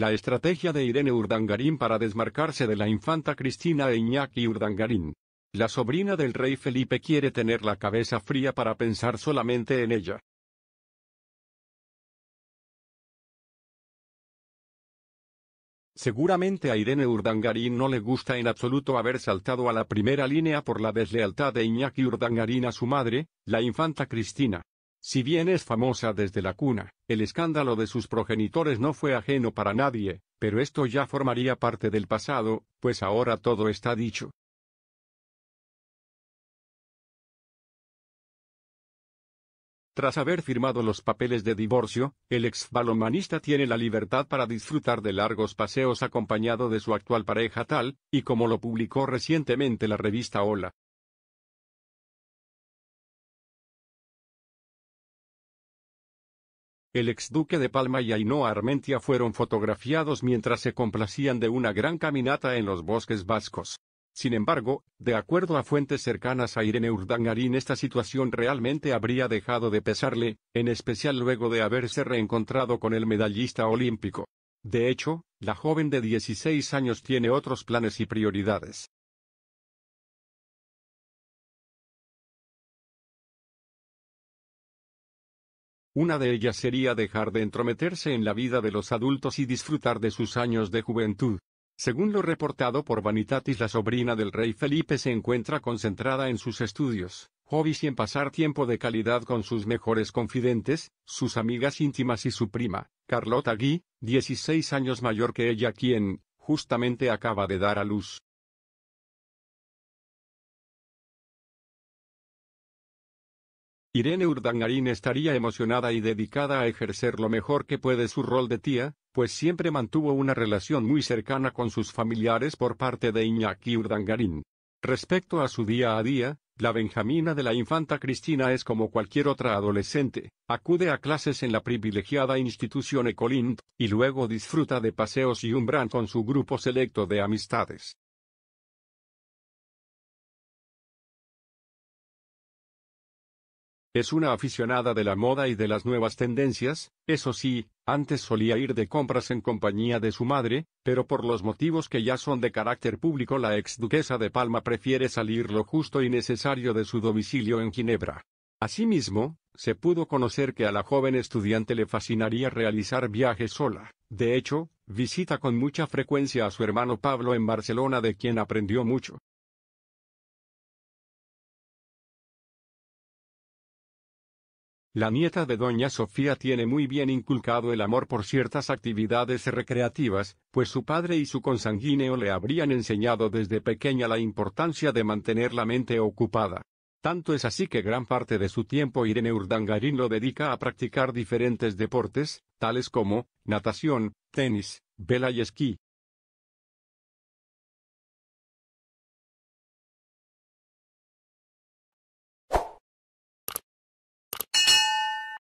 La estrategia de Irene Urdangarín para desmarcarse de la infanta Cristina e Iñaki Urdangarín. La sobrina del rey Felipe quiere tener la cabeza fría para pensar solamente en ella. Seguramente a Irene Urdangarín no le gusta en absoluto haber saltado a la primera línea por la deslealtad de Iñaki Urdangarín a su madre, la infanta Cristina. Si bien es famosa desde la cuna, el escándalo de sus progenitores no fue ajeno para nadie, pero esto ya formaría parte del pasado, pues ahora todo está dicho. Tras haber firmado los papeles de divorcio, el ex balonmanista tiene la libertad para disfrutar de largos paseos acompañado de su actual pareja tal, y como lo publicó recientemente la revista Hola, El exduque de Palma y Ainhoa Armentia fueron fotografiados mientras se complacían de una gran caminata en los bosques vascos. Sin embargo, de acuerdo a fuentes cercanas a Irene Urdangarín esta situación realmente habría dejado de pesarle, en especial luego de haberse reencontrado con el medallista olímpico. De hecho, la joven de 16 años tiene otros planes y prioridades. Una de ellas sería dejar de entrometerse en la vida de los adultos y disfrutar de sus años de juventud. Según lo reportado por Vanitatis, la sobrina del rey Felipe se encuentra concentrada en sus estudios, hobbies y en pasar tiempo de calidad con sus mejores confidentes, sus amigas íntimas y su prima, Carlota Guy, 16 años mayor que ella quien, justamente acaba de dar a luz. Irene Urdangarín estaría emocionada y dedicada a ejercer lo mejor que puede su rol de tía, pues siempre mantuvo una relación muy cercana con sus familiares por parte de Iñaki Urdangarín. Respecto a su día a día, la Benjamina de la infanta Cristina es como cualquier otra adolescente, acude a clases en la privilegiada institución Ecolint, y luego disfruta de paseos y un con su grupo selecto de amistades. Es una aficionada de la moda y de las nuevas tendencias, eso sí, antes solía ir de compras en compañía de su madre, pero por los motivos que ya son de carácter público la ex duquesa de Palma prefiere salir lo justo y necesario de su domicilio en Ginebra. Asimismo, se pudo conocer que a la joven estudiante le fascinaría realizar viajes sola. De hecho, visita con mucha frecuencia a su hermano Pablo en Barcelona de quien aprendió mucho. La nieta de doña Sofía tiene muy bien inculcado el amor por ciertas actividades recreativas, pues su padre y su consanguíneo le habrían enseñado desde pequeña la importancia de mantener la mente ocupada. Tanto es así que gran parte de su tiempo Irene Urdangarín lo dedica a practicar diferentes deportes, tales como natación, tenis, vela y esquí.